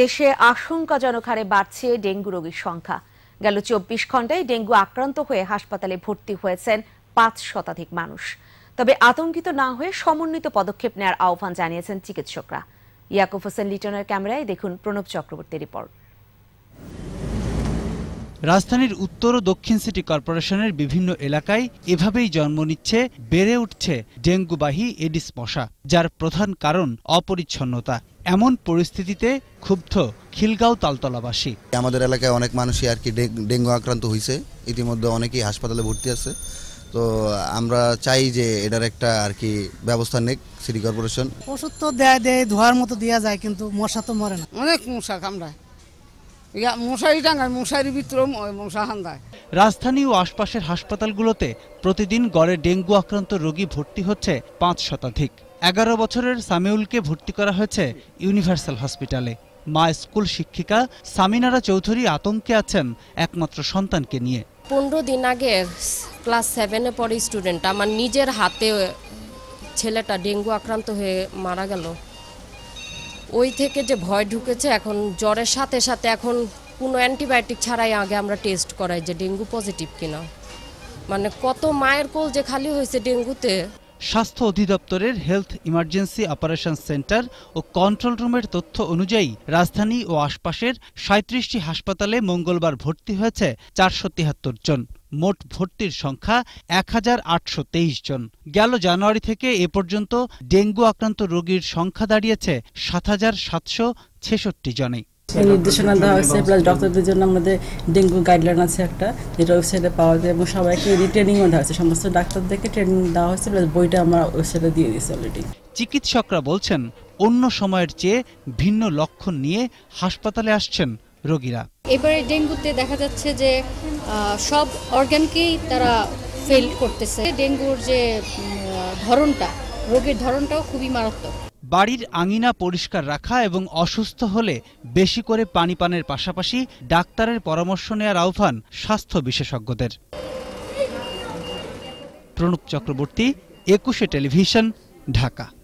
দেশে আশঙ্কাজনক হারে বাড়ছে ডেঙ্গু রোগীর সংখ্যা গেল চব্বিশ ঘন্টায় ডেঙ্গু আক্রান্ত হয়ে হাসপাতালে ভর্তি হয়েছেন পাঁচ শতাধিক মানুষ তবে আতঙ্কিত না হয়ে সমন্বিত পদক্ষেপ নেওয়ার আহ্বান জানিয়েছেন চিকিৎসকরা ইয়াকুব হোসেন লিটনের ক্যামেরায় দেখুন প্রণব চক্রবর্তী রিপোর্ট রাজধানীর উত্তর ও দক্ষিণ সিটি কর্পোরেশনের বিভিন্ন এলাকায় এভাবেই জন্ম নিচ্ছে বেড়ে উঠছে ডেঙ্গুবাহী এডিস মশা যার প্রধান কারণ অপরিচ্ছন্নতা এমন পরিস্থিতিতে ক্ষুব্ধ খিলগাঁও তালতলাবাসী আমাদের এলাকায় অনেক মানুষই আর কি ডেঙ্গু আক্রান্ত হয়েছে ইতিমধ্যে অনেকেই হাসপাতালে ভর্তি আছে তো আমরা চাই যে এটার একটা আর কি ব্যবস্থা নেক সিটি কর্পোরেশন ওষুধ তো দেয় দেয় ধোয়ার মতো দেওয়া যায় কিন্তু মশা তো মরে না অনেক মশা কামড়ায় ইয়া মশারি টাঙায় মশারির মশা হান্দায় রাজধানী ও আশপাশের হাসপাতালগুলোতে প্রতিদিন গড়ে ডেঙ্গু আক্রান্ত রোগী ভর্তি হচ্ছে পাঁচ শতাধিক এগারো বছরের সামিউলকে ভর্তি করা হয়েছে ইউনিভার্সাল হসপিটালে মা স্কুল শিক্ষিকা সামিনারা চৌধুরী আতঙ্কে আছেন একমাত্র সন্তানকে নিয়ে পনেরো দিন আগে ক্লাস সেভেনে পড়ে স্টুডেন্ট আমার নিজের হাতে ছেলেটা ডেঙ্গু আক্রান্ত হয়ে মারা গেল ওই থেকে যে ভয় ঢুকেছে এখন জ্বরের সাথে সাথে এখন কোনো অ্যান্টিবায়োটিক ছাড়াই আগে আমরা টেস্ট করাই যে ডেঙ্গু পজিটিভ কিনা মানে কত মায়ের কোল যে খালি হয়েছে ডেঙ্গুতে স্বাস্থ্য অধিদপ্তরের হেলথ ইমার্জেন্সি অপারেশন সেন্টার ও কন্ট্রোল রুমের তথ্য অনুযায়ী রাজধানী ও আশপাশের সাঁত্রিশটি হাসপাতালে মঙ্গলবার ভর্তি হয়েছে চারশো জন মোট ভর্তির সংখ্যা এক জন গেল জানুয়ারি থেকে এ পর্যন্ত ডেঙ্গু আক্রান্ত রোগীর সংখ্যা দাঁড়িয়েছে সাত হাজার সাতশো ছেষট্টি জনে নির্দেশনা দেওয়া হয়েছে প্লাস ডক্টরদের জন্য আমাদের ডেঙ্গু গাইডলাইন আছে একটা যেটা ওয়েবসাইটে পাওয়া যায় এবং সবাইকে ট্রেনিংও দেওয়া হয়েছে সমস্ত ডাক্তারদেরকে ট্রেনিং দেওয়া হয়েছে প্লাস বইটা আমরা ওয়েবসাইটে দিয়ে দিয়েছি অলরেডি চিকিৎসকরা বলছেন অন্য সময়ের চেয়ে ভিন্ন লক্ষণ নিয়ে হাসপাতালে আসছেন রোগীরা এবারে ডেঙ্গুতে দেখা যাচ্ছে যে সব অর্গানকেই তারা ফেল করতেছে ডেঙ্গুর যে ধরনটা রোগের ধরনটাও খুবই মারাত্মক বাড়ির আঙিনা পরিষ্কার রাখা এবং অসুস্থ হলে বেশি করে পানি পানের পাশাপাশি ডাক্তারের পরামর্শ নেওয়ার আহ্বান স্বাস্থ্য বিশেষজ্ঞদের প্রণব চক্রবর্তী একুশে টেলিভিশন ঢাকা